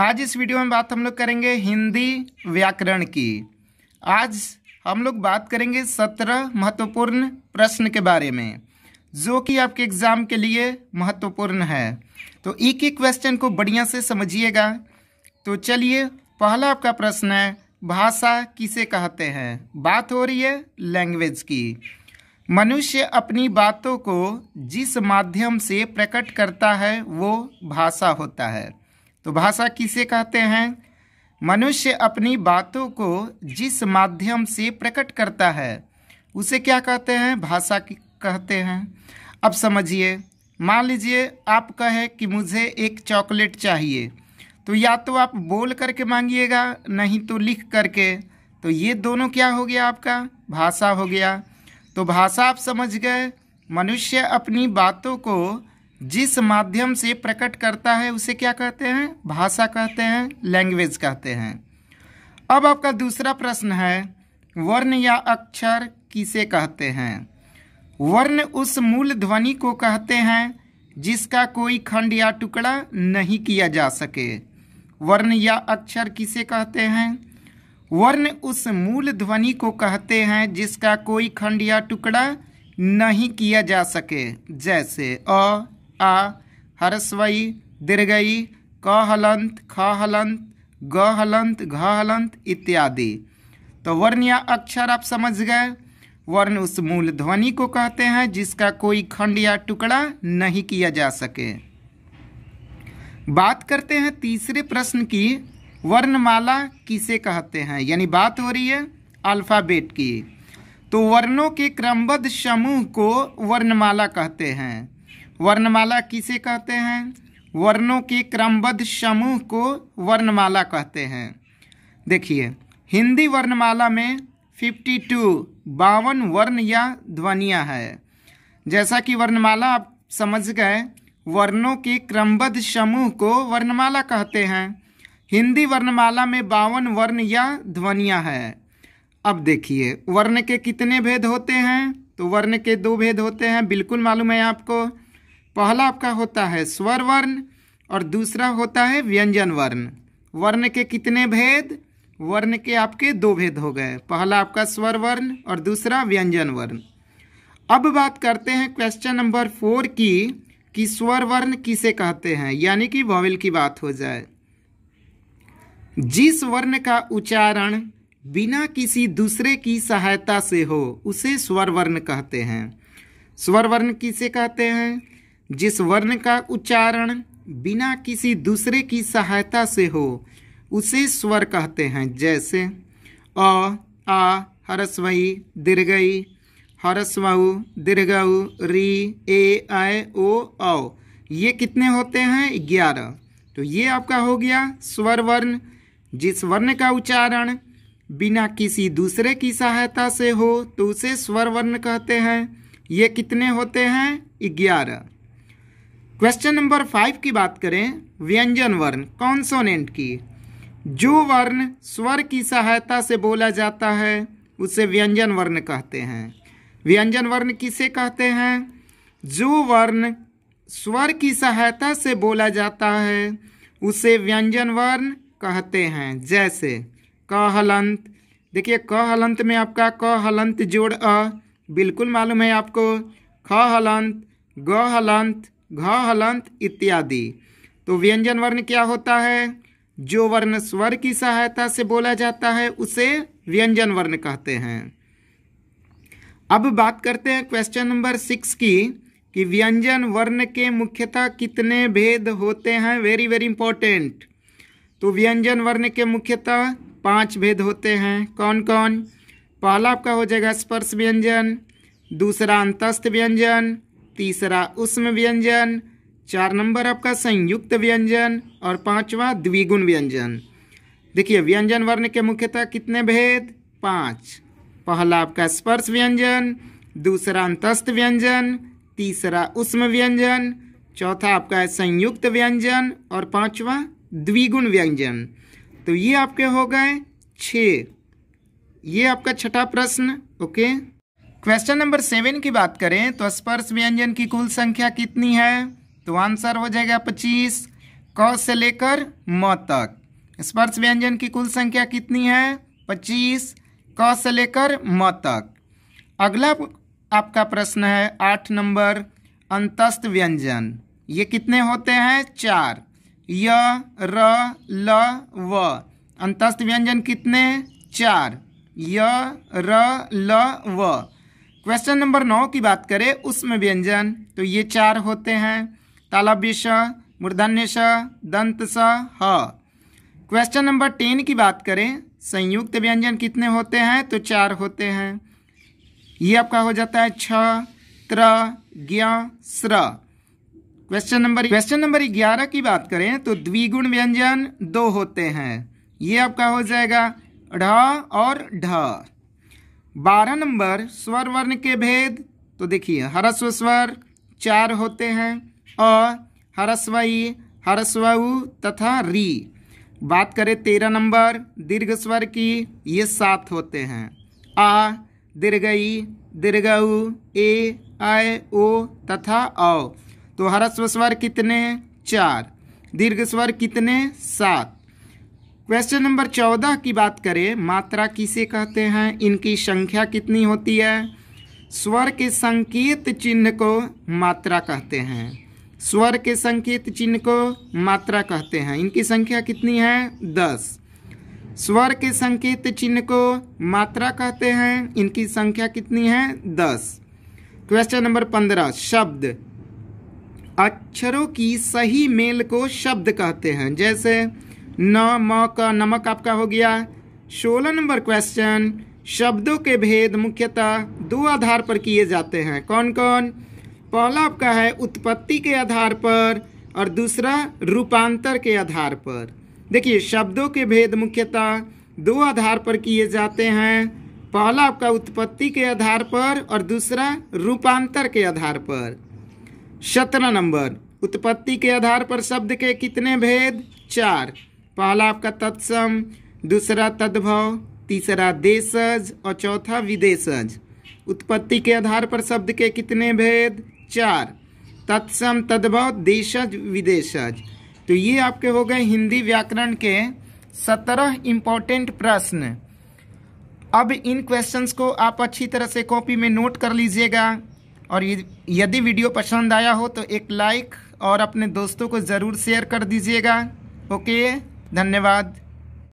आज इस वीडियो में बात हम लोग करेंगे हिंदी व्याकरण की आज हम लोग बात करेंगे सत्रह महत्वपूर्ण प्रश्न के बारे में जो कि आपके एग्ज़ाम के लिए महत्वपूर्ण है तो एक एक क्वेश्चन को बढ़िया से समझिएगा तो चलिए पहला आपका प्रश्न है भाषा किसे कहते हैं बात हो रही है लैंग्वेज की मनुष्य अपनी बातों को जिस माध्यम से प्रकट करता है वो भाषा होता है तो भाषा किसे कहते हैं मनुष्य अपनी बातों को जिस माध्यम से प्रकट करता है उसे क्या कहते हैं भाषा कहते हैं अब समझिए मान लीजिए आप कहे कि मुझे एक चॉकलेट चाहिए तो या तो आप बोल करके मांगिएगा नहीं तो लिख करके तो ये दोनों क्या हो गया आपका भाषा हो गया तो भाषा आप समझ गए मनुष्य अपनी बातों को जिस माध्यम से प्रकट करता है उसे क्या कहते हैं भाषा कहते हैं लैंग्वेज कहते हैं अब आपका दूसरा प्रश्न है वर्ण या अक्षर किसे कहते हैं वर्ण उस मूल ध्वनि को कहते हैं जिसका कोई खंड या टुकड़ा नहीं किया जा सके वर्ण या अक्षर किसे कहते हैं वर्ण उस मूल ध्वनि को कहते हैं जिसका कोई खंड या टुकड़ा नहीं किया जा सके जैसे अ आ हरस्वई दीर्घई क हलंत ख हलंत ग हलंत घ हलंत इत्यादि तो वर्ण या अक्षर आप समझ गए वर्ण उस मूल ध्वनि को कहते हैं जिसका कोई खंड या टुकड़ा नहीं किया जा सके बात करते हैं तीसरे प्रश्न की वर्णमाला किसे कहते हैं यानी बात हो रही है अल्फ़ाबेट की तो वर्णों के क्रमबद्ध समूह को वर्णमाला कहते हैं वर्णमाला किसे कहते हैं वर्णों के क्रमबद्ध समूह को वर्णमाला कहते हैं देखिए हिंदी वर्णमाला में 52 टू बावन वर्ण या ध्वनियाँ है जैसा कि वर्णमाला आप समझ गए वर्णों के क्रमबद्ध समूह को वर्णमाला कहते हैं हिंदी वर्णमाला में बावन वर्ण या ध्वनियाँ है अब देखिए वर्ण के कितने भेद होते हैं तो वर्ण के दो भेद होते हैं बिल्कुल मालूम है आपको पहला आपका होता है स्वर वर्ण और दूसरा होता है व्यंजन वर्ण वर्ण के कितने भेद वर्ण के आपके दो भेद हो गए पहला आपका स्वर वर्ण और दूसरा व्यंजन वर्ण अब बात करते हैं क्वेश्चन नंबर फोर की कि स्वर वर्ण किसे कहते हैं यानी कि वॉवेल की बात हो जाए जिस वर्ण का उच्चारण बिना किसी दूसरे की सहायता से हो उसे स्वर वर्ण कहते हैं स्वर वर्ण किसे कहते हैं जिस वर्ण का उच्चारण बिना किसी दूसरे की सहायता से हो उसे स्वर कहते हैं जैसे अ आ हरस्वई दीर्घई हरस्वऊ दीर्घऊ री ए आय ओ औ ये कितने होते हैं ग्यारह तो ये आपका हो गया स्वर वर्ण जिस वर्ण का उच्चारण बिना किसी दूसरे की सहायता से हो तो उसे स्वर वर्ण कहते हैं ये कितने होते हैं ग्यारह क्वेश्चन नंबर फाइव की बात करें व्यंजन वर्ण कॉन्सोनेंट की जो वर्ण स्वर की सहायता से बोला जाता है उसे व्यंजन वर्ण कहते हैं व्यंजन वर्ण किसे कहते हैं जो वर्ण स्वर की सहायता से बोला जाता है उसे व्यंजन वर्ण कहते हैं जैसे क हलंत देखिए क हलंत में आपका क हलंत जोड़ अ बिल्कुल मालूम है आपको ख हलंत ग हलंत घ हलंत इत्यादि तो व्यंजन वर्ण क्या होता है जो वर्ण स्वर की सहायता से बोला जाता है उसे व्यंजन वर्ण कहते हैं अब बात करते हैं क्वेश्चन नंबर सिक्स की कि व्यंजन वर्ण के मुख्यतः कितने भेद होते हैं वेरी वेरी इंपॉर्टेंट तो व्यंजन वर्ण के मुख्यतः पांच भेद होते हैं कौन कौन पहला आपका हो जाएगा स्पर्श व्यंजन दूसरा अंतस्थ व्यंजन तीसरा उष्म व्यंजन चार नंबर आपका संयुक्त व्यंजन और पांचवा द्विगुण व्यंजन देखिए व्यंजन वर्ण के मुख्यतः कितने भेद पांच पहला आपका स्पर्श व्यंजन दूसरा अंतस्थ व्यंजन तीसरा उष्म व्यंजन चौथा आपका है संयुक्त व्यंजन और पांचवा द्विगुण व्यंजन तो ये आपके हो गए छ ये आपका छठा प्रश्न ओके क्वेश्चन नंबर सेवन की बात करें तो स्पर्श व्यंजन की कुल संख्या कितनी है तो आंसर हो जाएगा पच्चीस क से लेकर म तक स्पर्श व्यंजन की कुल संख्या कितनी है पच्चीस क से लेकर म तक अगला आपका प्रश्न है आठ नंबर अंतस्थ व्यंजन ये कितने होते हैं चार य र ल व अंतस्थ व्यंजन कितने चार य र ल व क्वेश्चन नंबर नौ की बात करें उसमें व्यंजन तो ये चार होते हैं तालाब्य स मूर्धन्य स दंत स ह क्वेश्चन नंबर टेन की बात करें संयुक्त व्यंजन कितने होते हैं तो चार होते हैं ये आपका हो जाता है छ त्र ज्ञ स्र क्वेश्चन नंबर क्वेश्चन नंबर ग्यारह की बात करें तो द्विगुण व्यंजन दो होते हैं ये आपका हो जाएगा ढ और ढ बारह नंबर स्वर वर्ण के भेद तो देखिए हरस्व स्वर चार होते हैं और हरस्वई हरस्व तथा री बात करें तेरह नंबर दीर्घ स्वर की ये सात होते हैं आ दीर्घई दीर्घऊ ए आय ओ तथा अ तो हरस्व स्वर कितने चार दीर्घ स्वर कितने सात क्वेश्चन नंबर चौदह की बात करें मात्रा किसे कहते हैं इनकी संख्या कितनी होती है स्वर के संकेत चिन्ह को मात्रा कहते हैं स्वर के संकेत चिन्ह को मात्रा कहते हैं इनकी संख्या कितनी है दस स्वर के संकेत चिन्ह को मात्रा कहते हैं इनकी संख्या कितनी है दस क्वेश्चन नंबर पंद्रह शब्द अक्षरों की सही मेल को शब्द कहते हैं जैसे न म का नमक आपका हो गया सोलह नंबर क्वेश्चन शब्दों के भेद मुख्यतः दो आधार पर किए जाते हैं कौन कौन पहला आपका है उत्पत्ति के आधार पर और दूसरा रूपांतर के आधार पर देखिए शब्दों के भेद मुख्यतः दो आधार पर किए जाते हैं पहला आपका उत्पत्ति के आधार पर और दूसरा रूपांतर के आधार पर सत्रह नंबर उत्पत्ति के आधार पर शब्द के कितने भेद चार पहला आपका तत्सम दूसरा तद्भव तीसरा देशज और चौथा विदेशज उत्पत्ति के आधार पर शब्द के कितने भेद चार तत्सम तद्भव देशज विदेशज तो ये आपके हो गए हिंदी व्याकरण के सत्रह इम्पोर्टेंट प्रश्न अब इन क्वेश्चंस को आप अच्छी तरह से कॉपी में नोट कर लीजिएगा और यदि वीडियो पसंद आया हो तो एक लाइक और अपने दोस्तों को ज़रूर शेयर कर दीजिएगा ओके धन्यवाद